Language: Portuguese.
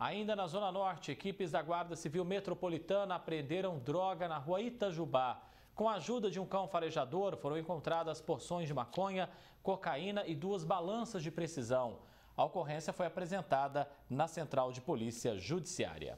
Ainda na Zona Norte, equipes da Guarda Civil Metropolitana apreenderam droga na rua Itajubá. Com a ajuda de um cão farejador, foram encontradas porções de maconha, cocaína e duas balanças de precisão. A ocorrência foi apresentada na Central de Polícia Judiciária.